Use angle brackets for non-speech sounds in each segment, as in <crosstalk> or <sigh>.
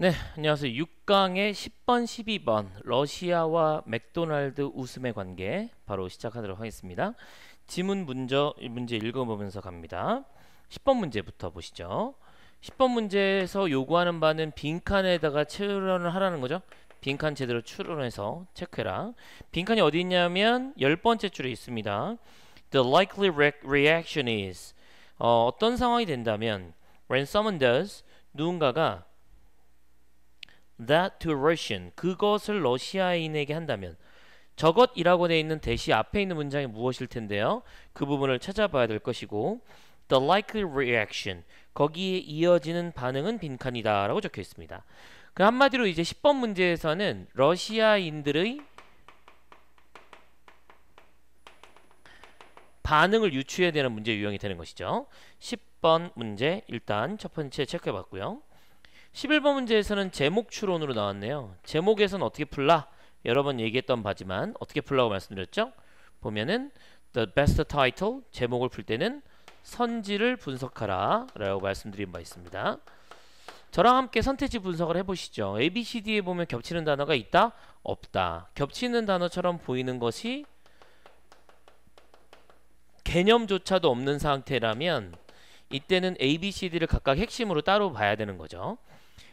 네, 안녕하세요. 6강의 10번, 12번 러시아와 맥도날드 웃음의 관계 바로 시작하도록 하겠습니다. 지문 문제, 문제 읽어보면서 갑니다. 10번 문제부터 보시죠. 10번 문제에서 요구하는 바는 빈칸에다가 채우을 하라는 거죠. 빈칸 제대로 출연해서 체크해라. 빈칸이 어디 있냐면 열 번째 줄에 있습니다. The likely re reaction is 어, 어떤 상황이 된다면 when someone does 누군가가 that to Russian 그것을 러시아인에게 한다면 저것이라고 되어 있는 대시 앞에 있는 문장이 무엇일 텐데요. 그 부분을 찾아봐야 될 것이고 the likely reaction 거기에 이어지는 반응은 빈칸이다 라고 적혀 있습니다. 그 한마디로 이제 10번 문제에서는 러시아인들의 반응을 유추해야 되는 문제 유형이 되는 것이죠. 10번 문제 일단 첫 번째 체크해 봤고요. 11번 문제에서는 제목 추론으로 나왔네요. 제목에서는 어떻게 풀라? 여러 번 얘기했던 바지만 어떻게 풀라고 말씀드렸죠? 보면은 The best title, 제목을 풀 때는 선지를 분석하라 라고 말씀드린 바 있습니다. 저랑 함께 선택지 분석을 해보시죠. A, B, C, D에 보면 겹치는 단어가 있다? 없다. 겹치는 단어처럼 보이는 것이 개념조차도 없는 상태라면 이때는 A, B, C, D를 각각 핵심으로 따로 봐야 되는 거죠.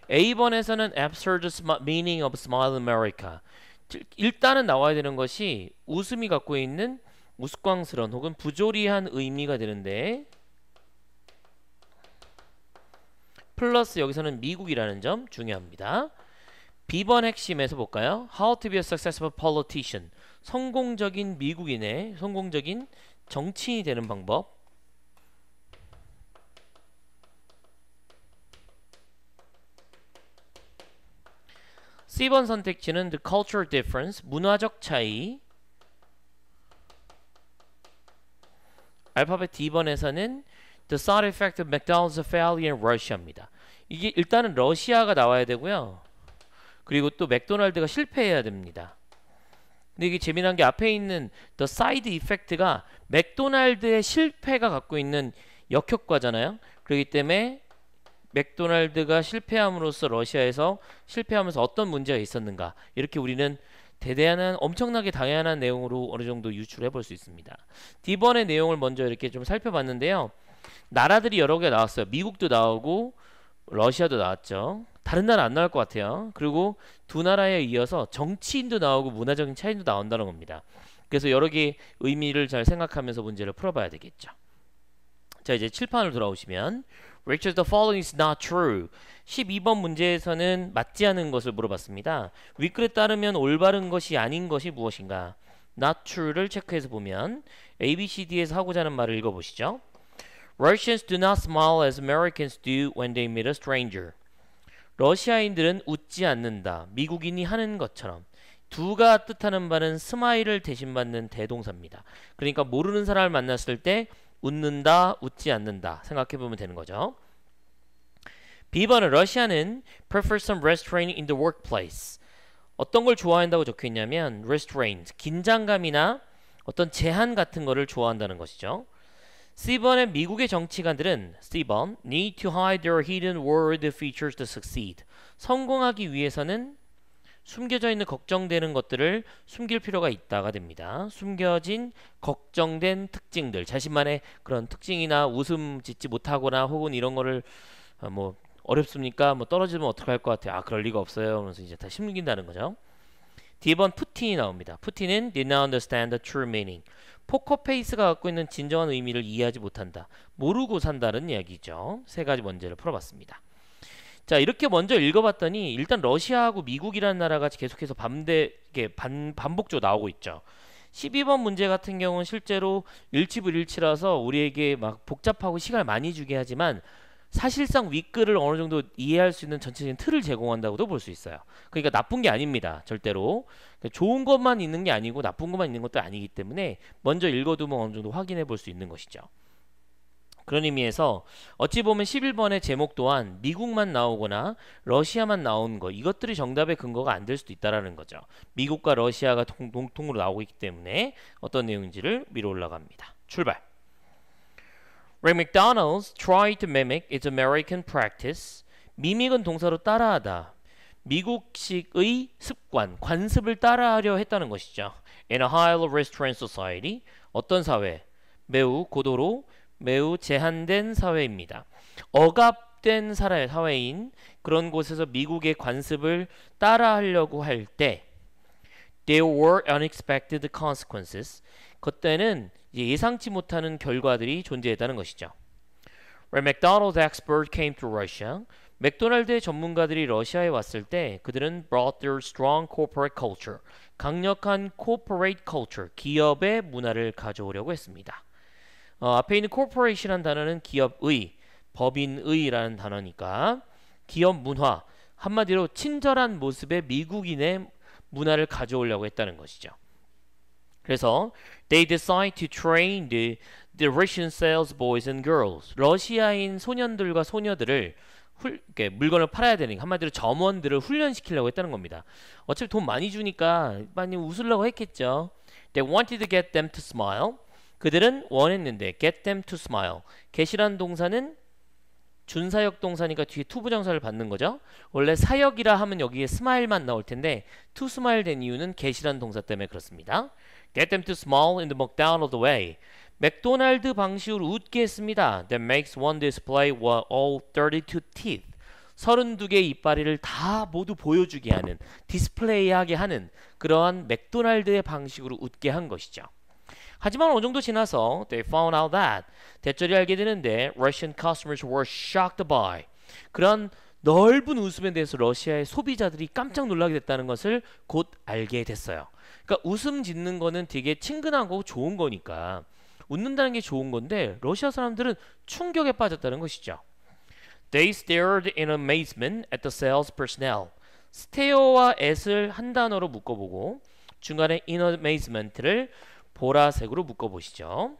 A번에서는 absurd meaning of smile America. 일단은 나와야 되는 것이 웃음이 갖고 있는 우스꽝스러운 혹은 부조리한 의미가 되는데 플러스 여기서는 미국이라는 점 중요합니다. B번 핵심에서 볼까요? How to be a successful politician. 성공적인 미국인의 성공적인 정치인이 되는 방법. C번 선택지는 the cultural difference, 문화적 차이. 알파벳 D번에서는 the side effect of McDonald's failure in Russia입니다. 이게 일단은 러시아가 나와야 되고요. 그리고 또 맥도날드가 실패해야 됩니다. 근데 이게 재미난 게 앞에 있는 the side effect가 맥도날드의 실패가 갖고 있는 역효과잖아요. 그렇기 때문에 맥도날드가 실패함으로써 러시아에서 실패하면서 어떤 문제가 있었는가 이렇게 우리는 대대한 엄청나게 다양한 내용으로 어느 정도 유출해 볼 수 있습니다. D번의 내용을 먼저 이렇게 좀 살펴봤는데요. 나라들이 여러 개 나왔어요. 미국도 나오고 러시아도 나왔죠. 다른 나라 안 나올 것 같아요. 그리고 두 나라에 이어서 정치인도 나오고 문화적인 차이도 나온다는 겁니다. 그래서 여러 개 의미를 잘 생각하면서 문제를 풀어봐야 되겠죠. 자 이제 칠판으로 돌아오시면 Rachel, the following is not true. 12번 문제에서는 맞지 않은 것을 물어봤습니다. 위클에 따르면 올바른 것이 아닌 것이 무엇인가? not true를 체크해서 보면 A, B, C, D에서 하고자 하는 말을 읽어보시죠. Russians do not smile as Americans do when they meet a stranger. 러시아인들은 웃지 않는다. 미국인이 하는 것처럼. 두가 뜻하는 바는 스마일을 대신받는 대동사입니다. 그러니까 모르는 사람을 만났을 때 웃는다, 웃지 않는다 생각해 보면 되는 거죠. B번은 러시아는 prefer some restraint in the workplace. 어떤 걸 좋아한다고 적혀 있냐면 restraint, 긴장감이나 어떤 제한 같은 거를 좋아한다는 것이죠. C번의 미국의 정치관들은 C번 need to hide their hidden world features to succeed. 성공하기 위해서는 숨겨져 있는 걱정되는 것들을 숨길 필요가 있다가 됩니다. 숨겨진 걱정된 특징들 자신만의 그런 특징이나 웃음 짓지 못하거나 혹은 이런 거를 아, 뭐 어렵습니까? 뭐 떨어지면 어떡할 것 같아요? 아 그럴 리가 없어요. 그러면서 이제 다 숨긴다는 거죠. 뒤에 번 푸틴이 나옵니다. 푸틴은 did not understand the true meaning. 포커페이스가 갖고 있는 진정한 의미를 이해하지 못한다. 모르고 산다는 이야기죠. 세 가지 문제를 풀어봤습니다. 자 이렇게 먼저 읽어봤더니 일단 러시아하고 미국이라는 나라가 계속해서 반대 반, 반복조 나오고 있죠. 12번 문제 같은 경우는 실제로 일치불일치라서 우리에게 막 복잡하고 시간을 많이 주게 하지만 사실상 윗글을 어느 정도 이해할 수 있는 전체적인 틀을 제공한다고도 볼 수 있어요. 그러니까 나쁜 게 아닙니다. 절대로. 그러니까 좋은 것만 있는 게 아니고 나쁜 것만 있는 것도 아니기 때문에 먼저 읽어두면 어느 정도 확인해 볼 수 있는 것이죠. 그런 의미에서 어찌 보면 11번의 제목 또한 미국만 나오거나 러시아만 나오는 거 이것들이 정답의 근거가 안 될 수도 있다라는 거죠. 미국과 러시아가 동통으로 나오고 있기 때문에 어떤 내용인지를 위로 올라갑니다. 출발. w h e McDonald's tried to mimic its American practice, 미믹은 동사로 따라하다. 미국식의 습관, 관습을 따라하려 했다는 것이죠. In a high r i s t r a n society, 어떤 사회, 매우 고도로 매우 제한된 사회입니다. 억압된 사회, 사회인 그런 곳에서 미국의 관습을 따라하려고 할때 there were unexpected consequences. 그때는 예상치 못하는 결과들이 존재했다는 것이죠. When McDonald's expert came to Russia, 맥도날드의 전문가들이 러시아에 왔을 때 그들은 brought their strong corporate culture, 강력한 corporate culture, 기업의 문화를 가져오려고 했습니다. 어, 앞에 있는 corporation이라는 단어는 기업의, 법인의라는 단어니까 기업 문화, 한마디로 친절한 모습의 미국인의 문화를 가져오려고 했다는 것이죠. 그래서 they decide to train the, the Russian sales boys and girls. 러시아인 소년들과 소녀들을 훌, 물건을 팔아야 되는 한마디로 점원들을 훈련시키려고 했다는 겁니다. 어차피 돈 많이 주니까 많이 웃으려고 했겠죠. They wanted to get them to smile. 그들은 원했는데 get them to smile. get이란 동사는 준사역 동사니까 뒤에 투부정사를 받는 거죠. 원래 사역이라 하면 여기에 smile만 나올 텐데 to smile 된 이유는 get이란 동사 때문에 그렇습니다. get them to smile in the McDonald's way. 맥도날드 방식으로 웃게 했습니다. That makes one display all 32 teeth. 32개의 이빨을 다 모두 보여주게 하는, 디스플레이하게 하는 그러한 맥도날드의 방식으로 웃게 한 것이죠. 하지만 어느 정도 지나서 they found out that 대절이 알게 되는데 Russian customers were shocked by 그런 넓은 웃음에 대해서 러시아의 소비자들이 깜짝 놀라게 됐다는 것을 곧 알게 됐어요. 그러니까 웃음 짓는 거는 되게 친근하고 좋은 거니까 웃는다는 게 좋은 건데 러시아 사람들은 충격에 빠졌다는 것이죠. They stared in amazement at the sales personnel. stare와 at을 한 단어로 묶어보고 중간에 in amazement를 보라색으로 묶어보시죠.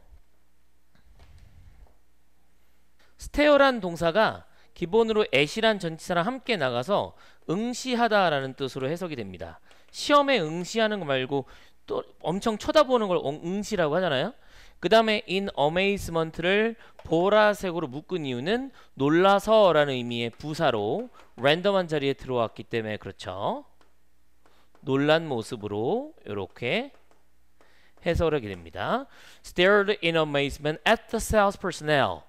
스테어란 동사가 기본으로 애시란 전치사랑 함께 나가서 응시하다라는 뜻으로 해석이 됩니다. 시험에 응시하는 거 말고 또 엄청 쳐다보는 걸 응시라고 하잖아요. 그 다음에 in amazement를 보라색으로 묶은 이유는 놀라서 라는 의미의 부사로 랜덤한 자리에 들어왔기 때문에 그렇죠. 놀란 모습으로 이렇게 해설하게 됩니다. stared in amazement at the sales personnel.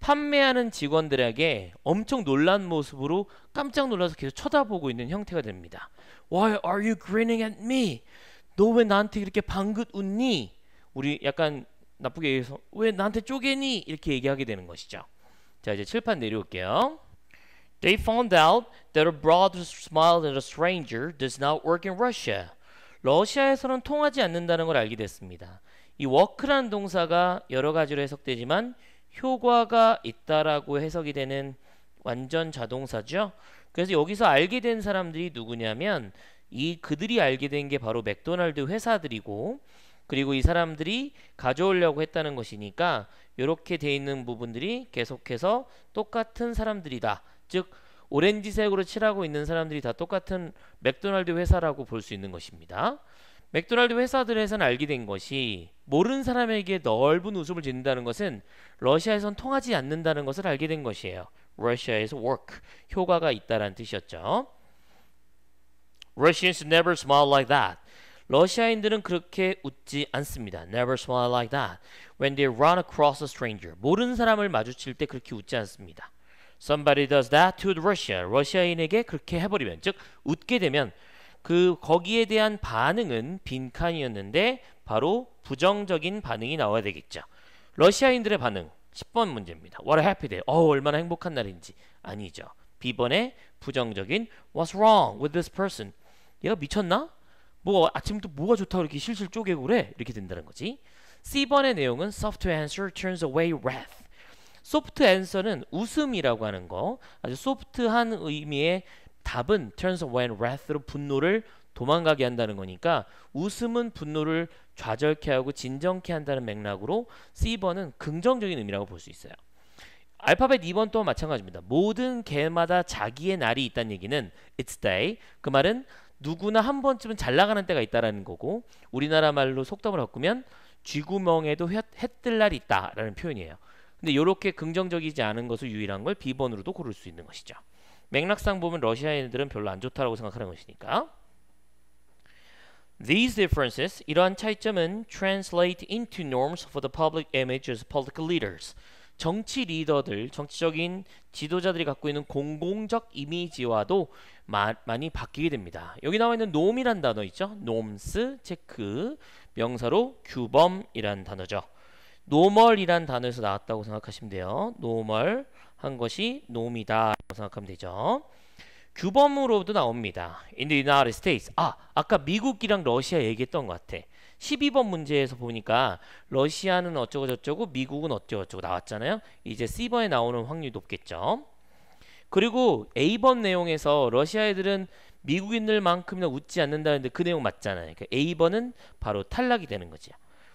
판매하는 직원들에게 엄청 놀란 모습으로 깜짝 놀라서 계속 쳐다보고 있는 형태가 됩니다. Why are you grinning at me? 너 왜 나한테 이렇게 방긋 웃니? 우리 약간 나쁘게 얘기해서 왜 나한테 쪼개니? 이렇게 얘기하게 되는 것이죠. 자 이제 칠판 내려올게요. They found out that a broad smile at a stranger does not work in Russia. 러시아에서는 통하지 않는다는 걸 알게 됐습니다. 이 워크라는 동사가 여러 가지로 해석되지만 효과가 있다라고 해석이 되는 완전 자동사죠. 그래서 여기서 알게 된 사람들이 누구냐면 이 그들이 알게 된 게 바로 맥도날드 회사들이고 그리고 이 사람들이 가져오려고 했다는 것이니까 이렇게 돼 있는 부분들이 계속해서 똑같은 사람들이다. 즉 오렌지색으로 칠하고 있는 사람들이 다 똑같은 맥도날드 회사라고 볼 수 있는 것입니다. 맥도날드 회사들에선 알게 된 것이 모르는 사람에게 넓은 웃음을 짓는다는 것은 러시아에선 통하지 않는다는 것을 알게 된 것이에요. 러시아에서 work, 효과가 있다라는 뜻이었죠. Russians never smile like that. 러시아인들은 그렇게 웃지 않습니다. Never smile like that. When they run across a stranger. 모르는 사람을 마주칠 때 그렇게 웃지 않습니다. Somebody does that to Russia. 러시아인에게 그렇게 해버리면, 즉 웃게 되면 그 거기에 대한 반응은 빈칸이었는데 바로 부정적인 반응이 나와야 되겠죠. 러시아인들의 반응 10번 문제입니다. What a happy day. 어 얼마나 행복한 날인지 아니죠. b 번의 부정적인 What's wrong with this person? 얘가 미쳤나? 뭐 아침부터 뭐가 좋다고 이렇게 실실 쪼개고 그래? 이렇게 된다는 거지. C번의 내용은 Soft answer turns away wrath. 소프트 앤서는 웃음이라고 하는 거 아주 소프트한 의미의 답은 turns away and wrath로 분노를 도망가게 한다는 거니까 웃음은 분노를 좌절케 하고 진정케 한다는 맥락으로 C번은 긍정적인 의미라고 볼 수 있어요. 알파벳 2번 또한 마찬가지입니다. 모든 개마다 자기의 날이 있다는 얘기는 its day 그 말은 누구나 한 번쯤은 잘 나가는 때가 있다라는 거고 우리나라 말로 속담을 바꾸면 쥐구멍에도 해 뜰 날이 있다라는 표현이에요. 근데 이렇게 긍정적이지 않은 것을 유일한 걸비번으로도 고를 수 있는 것이죠. 맥락상 보면 러시아인들은 별로 안 좋다라고 생각하는 것이니까 These differences, 이러한 차이점은 translate into norms for the public image as political leaders. 정치 리더들, 정치적인 지도자들이 갖고 있는 공공적 이미지와도 마, 많이 바뀌게 됩니다. 여기 나와 있는 n 이란 단어 있죠? n o 체크, 명사로 규범이란 단어죠. 노멀이란 단어에서 나왔다고 생각하시면 돼요. 노멀한 것이 놈이다 생각하면 되죠. 규범으로도 나옵니다. In the United States. 아, 아까 미국이랑 러시아 얘기했던 것 같아. 12번 문제에서 보니까 러시아는 어쩌고 저쩌고 미국은 어쩌고 저쩌고 나왔잖아요. 이제 C번에 나오는 확률이 높겠죠. 그리고 A번 내용에서 러시아 애들은 미국인들만큼이나 웃지 않는다는데 그 내용 맞잖아요. 그러니까 A번은 바로 탈락이 되는 거죠.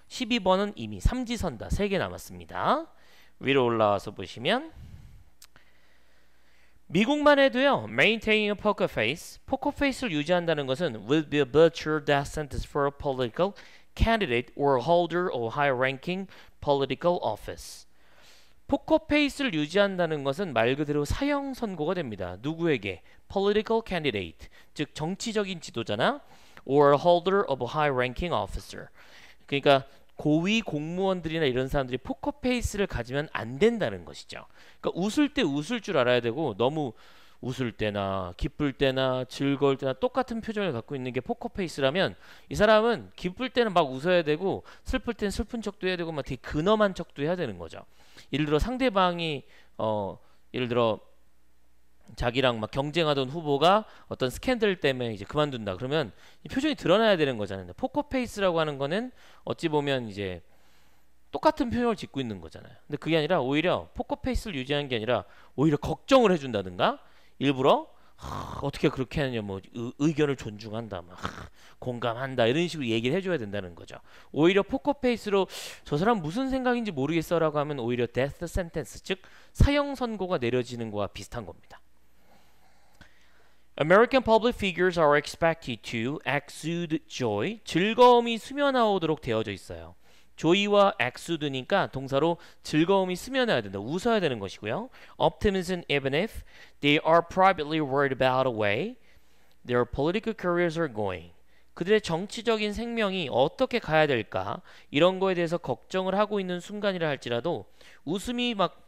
12번은 이미 삼지선다. 3개 남았습니다. 위로 올라와서 보시면 미국만 해도요. Maintaining a poker face, 포커 페이스를 유지한다는 것은 will be a virtue death sentence for a political candidate or holder of high-ranking political office. 포커 페이스를 유지한다는 것은 말 그대로 사형 선고가 됩니다. 누구에게? political candidate, 즉 정치적인 지도자나 or holder of a high-ranking officer. 그러니까 고위 공무원들이나 이런 사람들이 포커페이스를 가지면 안 된다는 것이죠. 그러니까 웃을 때 웃을 줄 알아야 되고 너무 웃을 때나 기쁠 때나 즐거울 때나 똑같은 표정을 갖고 있는 게 포커페이스라면 이 사람은 기쁠 때는 막 웃어야 되고 슬플 때는 슬픈 척도 해야 되고 막 되게 근엄한 척도 해야 되는 거죠. 예를 들어 상대방이 어 예를 들어 자기랑 막 경쟁하던 후보가 어떤 스캔들 때문에 이제 그만둔다. 그러면 표정이 드러나야 되는 거잖아요. 포커페이스라고 하는 거는 어찌 보면 이제 똑같은 표정을 짓고 있는 거잖아요. 근데 그게 아니라 오히려 포커페이스를 유지하는 게 아니라 오히려 걱정을 해준다든가 일부러 하, 어떻게 그렇게 하느냐 뭐 의, 견을 존중한다 막 공감한다 이런 식으로 얘기를 해줘야 된다는 거죠 오히려 포커페이스로 저 사람 무슨 생각인지 모르겠어라고 하면 오히려 데스 센텐스 즉 사형 선고가 내려지는 거와 비슷한 겁니다 American public figures are expected to exude joy, 즐거움이 스며나오도록 되어져 있어요. 조이와 exude니까 동사로 즐거움이 스며나야 된다. 웃어야 되는 것이고요. Optimism even if they are privately worried about a way their political careers are going. 그들의 정치적인 생명이 어떻게 가야 될까 이런 거에 대해서 걱정을 하고 있는 순간이라 할지라도 웃음이 막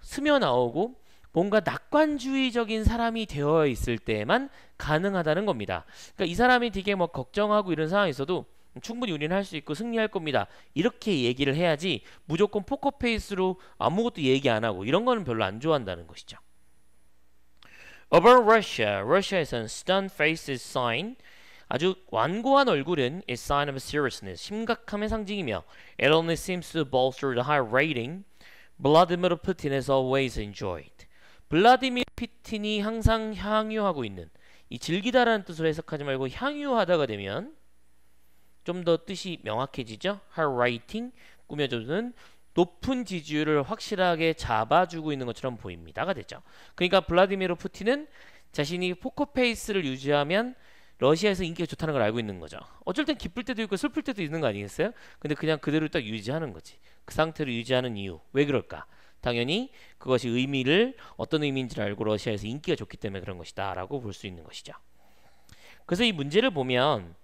스며나오고 뭔가 낙관주의적인 사람이 되어 있을 때만 에 가능하다는 겁니다. 그러니까 이 사람이 되게 뭐 걱정하고 이런 상황에서도 충분히 우리는 할수 있고 승리할 겁니다. 이렇게 얘기를 해야지 무조건 포커페이스로 아무것도 얘기 안 하고 이런 거는 별로 안 좋아한다는 것이죠. a b o u Russia, Russia에서는 stern face is sign 아주 완고한 얼굴은 is sign of seriousness, 심각함의 상징이며 it only seems to bolster the high rating Vladimir Putin has always enjoyed. 블라디미르 피틴이 항상 향유하고 있는 이 즐기다라는 뜻으로 해석하지 말고 향유하다가 되면 좀 더 뜻이 명확해지죠. Her writing 꾸며주는 높은 지지율을 확실하게 잡아주고 있는 것처럼 보입니다가 되죠. 그러니까 블라디미르 푸틴은 자신이 포커페이스를 유지하면 러시아에서 인기가 좋다는 걸 알고 있는 거죠. 어쩔 땐 기쁠 때도 있고 슬플 때도 있는 거 아니겠어요? 근데 그냥 그대로 딱 유지하는 거지. 그 상태로 유지하는 이유. 왜 그럴까? 당연히 그것이 의미를 어떤 의미인지를 알고 러시아에서 인기가 좋기 때문에 그런 것이다 라고 볼 수 있는 것이죠. 그래서 이 문제를 보면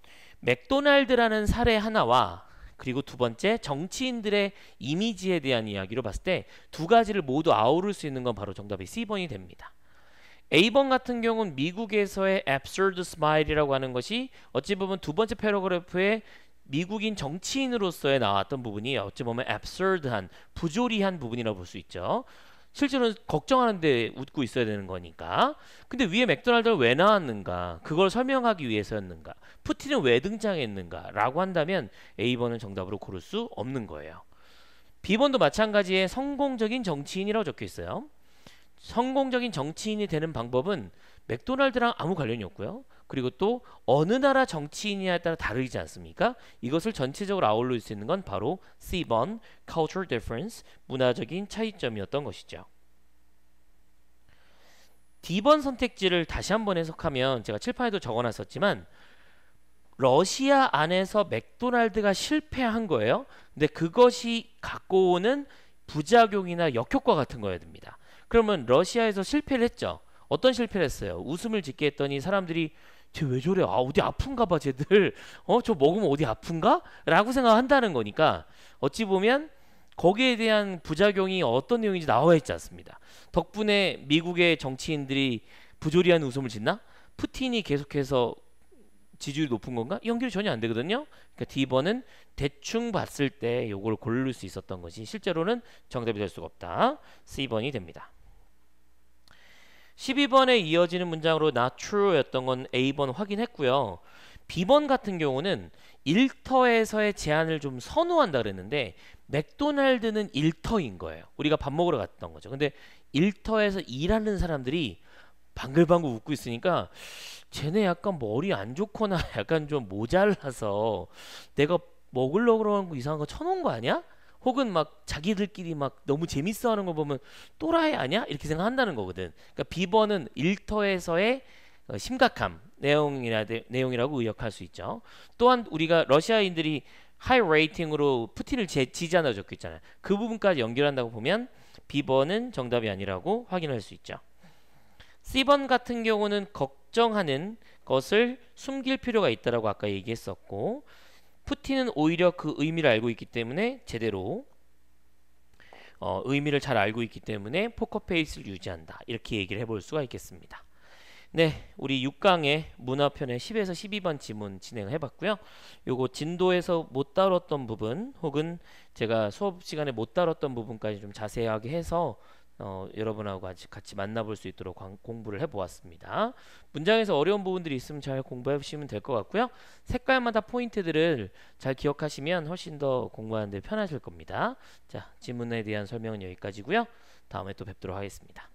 맥도날드라는 사례 하나와 그리고 두 번째 정치인들의 이미지에 대한 이야기로 봤을 때 두 가지를 모두 아우를 수 있는 건 바로 정답이 C번이 됩니다. A번 같은 경우는 미국에서의 absurd smile이라고 하는 것이 어찌 보면 두 번째 패러그래프의 미국인 정치인으로서의 나왔던 부분이 어찌 보면 absurd한 부조리한 부분이라고 볼 수 있죠. 실제로는 걱정하는데 웃고 있어야 되는 거니까. 근데 위에 맥도날드를 왜 나왔는가? 그걸 설명하기 위해서였는가? 푸틴은 왜 등장했는가? 라고 한다면 A번은 정답으로 고를 수 없는 거예요. B번도 마찬가지의 성공적인 정치인이라고 적혀 있어요. 성공적인 정치인이 되는 방법은 맥도날드랑 아무 관련이 없고요. 그리고 또 어느 나라 정치인이냐에 따라 다르지 않습니까? 이것을 전체적으로 아울러 수 있는 건 바로 C번 cultural difference 문화적인 차이점이었던 것이죠. D번 선택지를 다시 한번 해석하면 제가 칠판에도 적어놨었지만 러시아 안에서 맥도날드가 실패한 거예요. 근데 그것이 갖고 오는 부작용이나 역효과 같은 거여야 됩니다. 그러면 러시아에서 실패를 했죠. 어떤 실패를 했어요? 웃음을 짓게 했더니 사람들이 쟤왜 저래? 아 어디 아픈가 봐 쟤들 어 저 먹으면 어디 아픈가? 라고 생각한다는 거니까 어찌 보면 거기에 대한 부작용이 어떤 내용인지 나와 있지 않습니다. 덕분에 미국의 정치인들이 부조리한 웃음을 짓나? 푸틴이 계속해서 지지율이 높은 건가? 연결이 전혀 안 되거든요. 그러니까 D번은 대충 봤을 때 요걸 고를 수 있었던 것이 실제로는 정답이 될 수가 없다. C번이 됩니다. 12번에 이어지는 문장으로 not true였던 건 A번 확인했고요. B번 같은 경우는 일터에서의 제한을 좀 선호한다 그랬는데 맥도날드는 일터인 거예요. 우리가 밥 먹으러 갔던 거죠. 근데 일터에서 일하는 사람들이 방글방글 웃고 있으니까 쟤네 약간 머리 안 좋거나 <laughs> 약간 좀 모자라서 내가 먹으려고 그러는 거 이상한 거 쳐놓은 거 아니야? 혹은 막 자기들끼리 막 너무 재밌어 하는 거 보면 또라이 아니야? 이렇게 생각한다는 거거든. 그러니까 비번은 일터에서의 어, 심각함 내용이라, 내용이라고 의역할 수 있죠. 또한 우리가 러시아인들이 하이 레이팅으로 푸틴을 제, 지지한다고 적혀 있잖아요. 그 부분까지 연결한다고 보면 비번은 정답이 아니라고 확인할 수 있죠. C번 같은 경우는 걱정하는 것을 숨길 필요가 있다라고 아까 얘기했었고 푸틴은 오히려 그 의미를 알고 있기 때문에 제대로 어, 의미를 잘 알고 있기 때문에 포커페이스를 유지한다. 이렇게 얘기를 해볼 수가 있겠습니다. 네, 우리 6강의 문화편의 10에서 12번 지문 진행해봤고요. 요거 진도에서 못 다뤘던 부분 혹은 제가 수업 시간에 못 다뤘던 부분까지 좀 자세하게 해서 어, 여러분하고 같이, 같이 만나볼 수 있도록 광, 공부를 해보았습니다. 문장에서 어려운 부분들이 있으면 잘 공부해보시면 될 것 같고요. 색깔마다 포인트들을 잘 기억하시면 훨씬 더 공부하는데 편하실 겁니다. 자, 지문에 대한 설명은 여기까지고요. 다음에 또 뵙도록 하겠습니다.